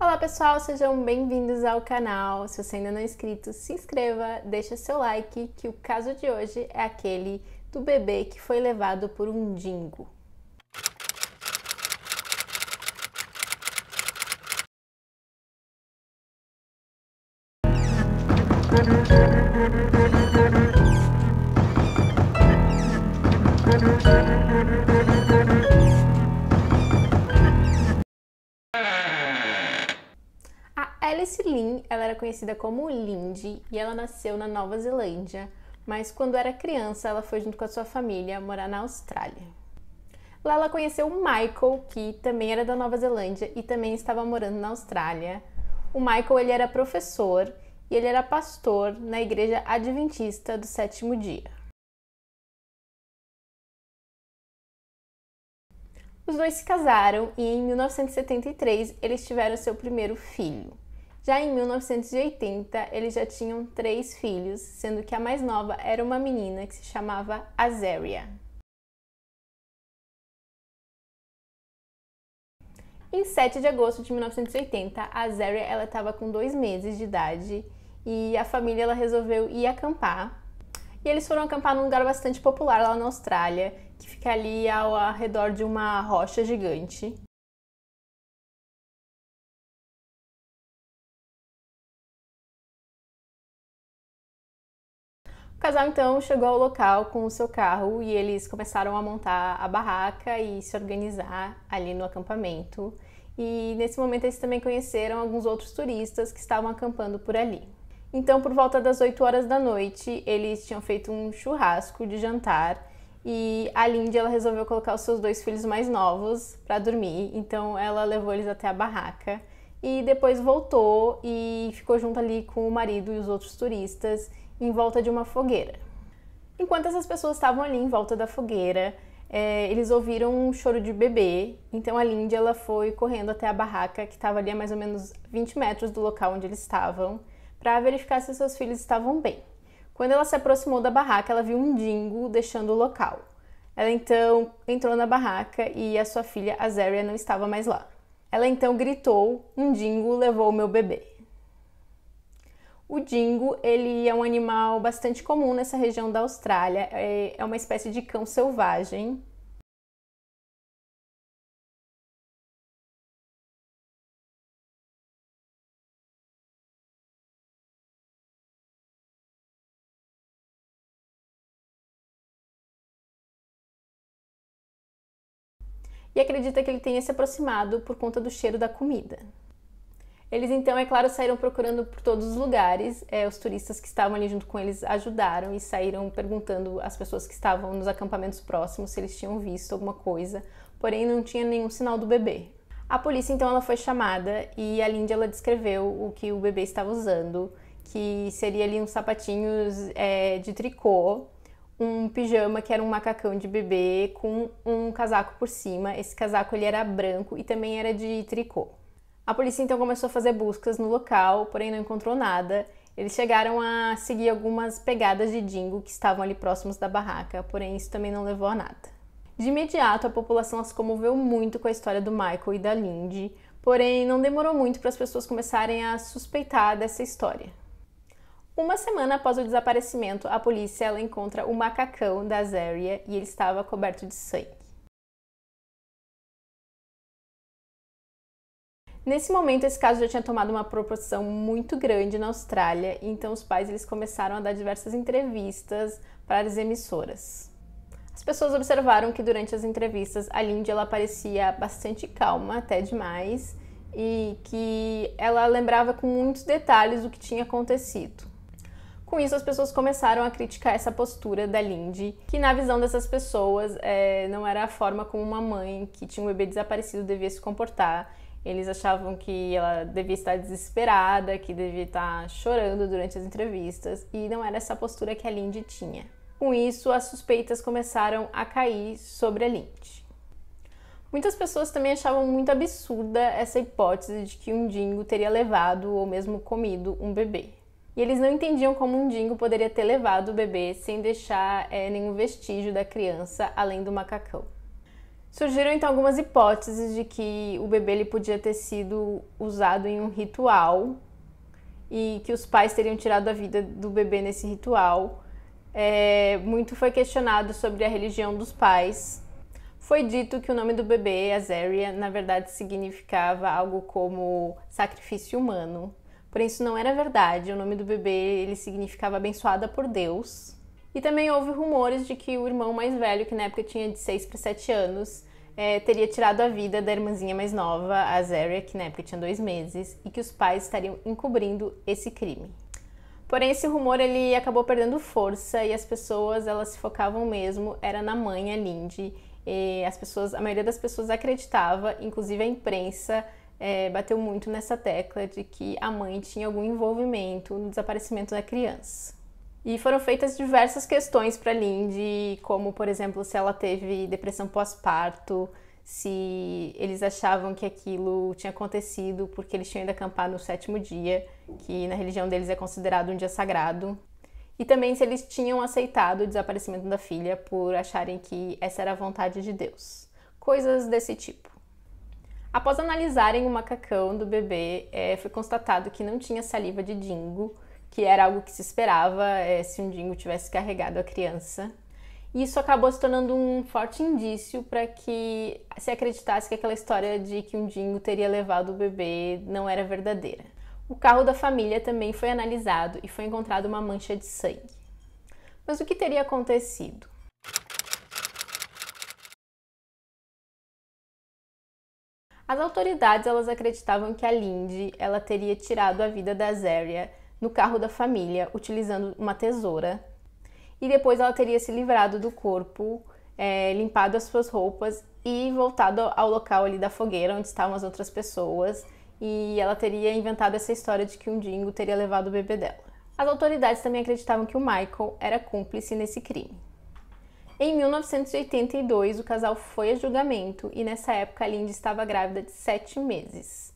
Olá pessoal, sejam bem-vindos ao canal. Se você ainda não é inscrito, se inscreva, deixa seu like, que o caso de hoje é aquele do bebê que foi levado por um dingo. conhecida como Lindy e ela nasceu na Nova Zelândia, mas quando era criança ela foi junto com a sua família morar na Austrália. Lá ela conheceu o Michael, que também era da Nova Zelândia e também estava morando na Austrália. O Michael ele era professor e ele era pastor na igreja adventista do sétimo dia. Os dois se casaram e em 1973 eles tiveram seu primeiro filho. Já em 1980, eles já tinham três filhos, sendo que a mais nova era uma menina que se chamava Azaria. Em 7 de agosto de 1980, a ela estava com dois meses de idade e a família ela resolveu ir acampar. E eles foram acampar num lugar bastante popular lá na Austrália, que fica ali ao redor de uma rocha gigante. O casal então chegou ao local com o seu carro e eles começaram a montar a barraca e se organizar ali no acampamento. E nesse momento eles também conheceram alguns outros turistas que estavam acampando por ali. Então, por volta das 8 horas da noite, eles tinham feito um churrasco de jantar e a Lindy ela resolveu colocar os seus dois filhos mais novos para dormir. Então, ela levou eles até a barraca e depois voltou e ficou junto ali com o marido e os outros turistas em volta de uma fogueira. Enquanto essas pessoas estavam ali em volta da fogueira, é, eles ouviram um choro de bebê, então a Lindy ela foi correndo até a barraca que estava ali a mais ou menos 20 metros do local onde eles estavam para verificar se seus filhos estavam bem. Quando ela se aproximou da barraca, ela viu um dingo deixando o local. Ela então entrou na barraca e a sua filha, Azaria não estava mais lá. Ela então gritou: "Um dingo levou meu bebê". O dingo, ele é um animal bastante comum nessa região da Austrália, é, é uma espécie de cão selvagem e acredita que ele tenha se aproximado por conta do cheiro da comida. Eles então, é claro, saíram procurando por todos os lugares. É, os turistas que estavam ali junto com eles ajudaram e saíram perguntando às pessoas que estavam nos acampamentos próximos se eles tinham visto alguma coisa. Porém, não tinha nenhum sinal do bebê. A polícia então ela foi chamada e a Lindy ela descreveu o que o bebê estava usando, que seria ali uns sapatinhos é, de tricô um pijama que era um macacão de bebê com um casaco por cima. Esse casaco ele era branco e também era de tricô. A polícia então começou a fazer buscas no local, porém não encontrou nada. Eles chegaram a seguir algumas pegadas de dingo que estavam ali próximos da barraca, porém isso também não levou a nada. De imediato, a população se comoveu muito com a história do Michael e da Lindy, porém não demorou muito para as pessoas começarem a suspeitar dessa história. Uma semana após o desaparecimento, a polícia ela encontra o macacão da Zaria e ele estava coberto de sangue. Nesse momento, esse caso já tinha tomado uma proporção muito grande na Austrália, então os pais eles começaram a dar diversas entrevistas para as emissoras. As pessoas observaram que durante as entrevistas a Lindy ela parecia bastante calma, até demais, e que ela lembrava com muitos detalhes o que tinha acontecido. Com isso, as pessoas começaram a criticar essa postura da Lindy, que na visão dessas pessoas é, não era a forma como uma mãe que tinha um bebê desaparecido devia se comportar. Eles achavam que ela devia estar desesperada, que devia estar chorando durante as entrevistas, e não era essa postura que a Lindy tinha. Com isso, as suspeitas começaram a cair sobre a Lindy. Muitas pessoas também achavam muito absurda essa hipótese de que um dingo teria levado ou mesmo comido um bebê e eles não entendiam como um dingo poderia ter levado o bebê sem deixar é, nenhum vestígio da criança além do macacão. Surgiram então algumas hipóteses de que o bebê ele podia ter sido usado em um ritual e que os pais teriam tirado a vida do bebê nesse ritual. É, muito foi questionado sobre a religião dos pais. Foi dito que o nome do bebê, Azaria, na verdade significava algo como sacrifício humano. Porém, isso não era verdade. O nome do bebê ele significava abençoada por Deus. E também houve rumores de que o irmão mais velho, que na época tinha de 6 para 7 anos, é, teria tirado a vida da irmãzinha mais nova, a Zaria, que na época tinha dois meses, e que os pais estariam encobrindo esse crime. Porém, esse rumor ele acabou perdendo força e as pessoas elas se focavam mesmo era na mãe, a Lindy. as pessoas, a maioria das pessoas acreditava, inclusive a imprensa é, bateu muito nessa tecla de que a mãe tinha algum envolvimento no desaparecimento da criança. E foram feitas diversas questões para Lindy, como, por exemplo, se ela teve depressão pós-parto, se eles achavam que aquilo tinha acontecido porque eles tinham ido acampar no sétimo dia, que na religião deles é considerado um dia sagrado. E também se eles tinham aceitado o desaparecimento da filha por acharem que essa era a vontade de Deus. Coisas desse tipo. Após analisarem o macacão do bebê, é, foi constatado que não tinha saliva de dingo, que era algo que se esperava é, se um dingo tivesse carregado a criança. E isso acabou se tornando um forte indício para que se acreditasse que aquela história de que um dingo teria levado o bebê não era verdadeira. O carro da família também foi analisado e foi encontrada uma mancha de sangue. Mas o que teria acontecido? As autoridades elas acreditavam que a Lindy ela teria tirado a vida da Zaria no carro da família utilizando uma tesoura e depois ela teria se livrado do corpo, é, limpado as suas roupas e voltado ao local ali da fogueira onde estavam as outras pessoas e ela teria inventado essa história de que um dingo teria levado o bebê dela. As autoridades também acreditavam que o Michael era cúmplice nesse crime. Em 1982, o casal foi a julgamento e nessa época a Lindy estava grávida de 7 meses.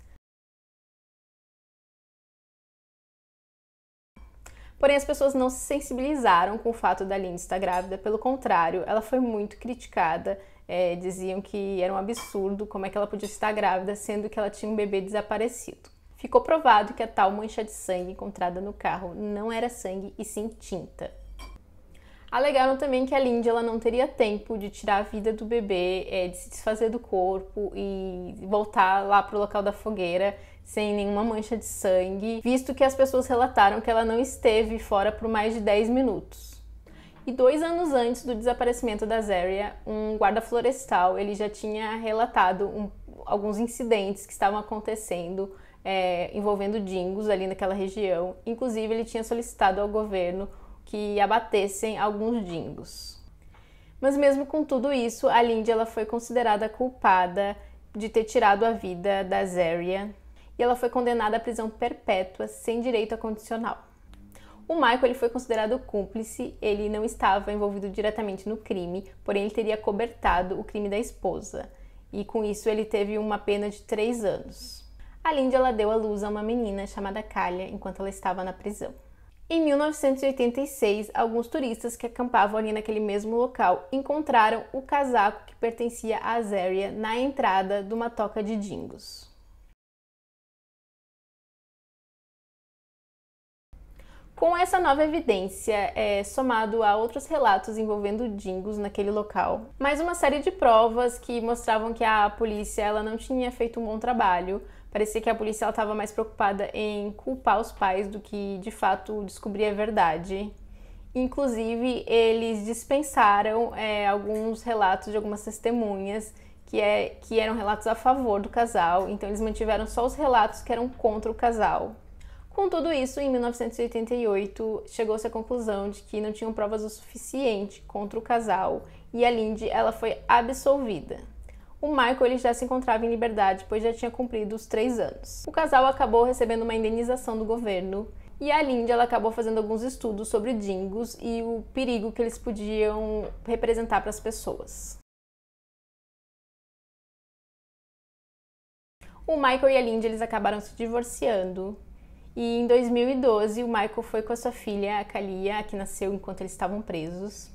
Porém, as pessoas não se sensibilizaram com o fato da Lindy estar grávida, pelo contrário, ela foi muito criticada. É, diziam que era um absurdo como é que ela podia estar grávida, sendo que ela tinha um bebê desaparecido. Ficou provado que a tal mancha de sangue encontrada no carro não era sangue e sim tinta. Alegaram também que a Lindy ela não teria tempo de tirar a vida do bebê, é, de se desfazer do corpo e voltar lá para o local da fogueira sem nenhuma mancha de sangue, visto que as pessoas relataram que ela não esteve fora por mais de 10 minutos. E dois anos antes do desaparecimento da Zaria, um guarda florestal ele já tinha relatado um, alguns incidentes que estavam acontecendo é, envolvendo dingos ali naquela região. Inclusive, ele tinha solicitado ao governo que abatessem alguns dingos. Mas mesmo com tudo isso, a Lindy ela foi considerada culpada de ter tirado a vida da Zarya e ela foi condenada à prisão perpétua sem direito a condicional. O Michael ele foi considerado cúmplice, ele não estava envolvido diretamente no crime, porém ele teria cobertado o crime da esposa e com isso ele teve uma pena de três anos. A Lindy ela deu à luz a uma menina chamada Calha enquanto ela estava na prisão. Em 1986, alguns turistas que acampavam ali naquele mesmo local encontraram o casaco que pertencia a Azaria na entrada de uma toca de dingos. Com essa nova evidência, é, somado a outros relatos envolvendo dingos naquele local, mais uma série de provas que mostravam que a polícia ela não tinha feito um bom trabalho Parecia que a polícia estava mais preocupada em culpar os pais do que de fato descobrir a verdade. Inclusive, eles dispensaram é, alguns relatos de algumas testemunhas que, é, que eram relatos a favor do casal, então eles mantiveram só os relatos que eram contra o casal. Com tudo isso, em 1988, chegou-se à conclusão de que não tinham provas o suficiente contra o casal e a Lindy ela foi absolvida o Michael ele já se encontrava em liberdade, pois já tinha cumprido os três anos. O casal acabou recebendo uma indenização do governo e a Lindy ela acabou fazendo alguns estudos sobre dingos e o perigo que eles podiam representar para as pessoas. O Michael e a Lindy eles acabaram se divorciando. E em 2012, o Michael foi com a sua filha, a Kalia, que nasceu enquanto eles estavam presos.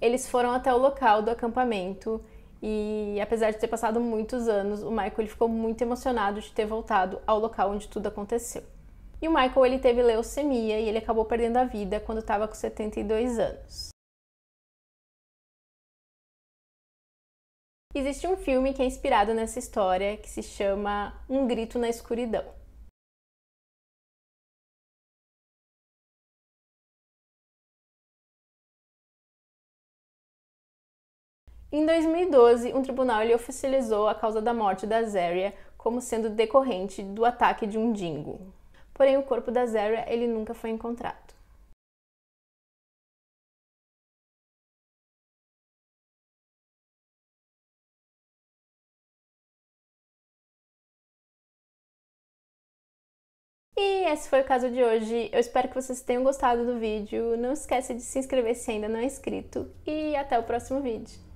Eles foram até o local do acampamento e apesar de ter passado muitos anos, o Michael ele ficou muito emocionado de ter voltado ao local onde tudo aconteceu. E o Michael ele teve leucemia e ele acabou perdendo a vida quando estava com 72 anos. Existe um filme que é inspirado nessa história que se chama Um Grito na Escuridão. Em 2012, um tribunal ele oficializou a causa da morte da Zaria como sendo decorrente do ataque de um dingo. Porém, o corpo da Zaria ele nunca foi encontrado. E esse foi o caso de hoje. Eu espero que vocês tenham gostado do vídeo. Não esquece de se inscrever se ainda não é inscrito. E até o próximo vídeo.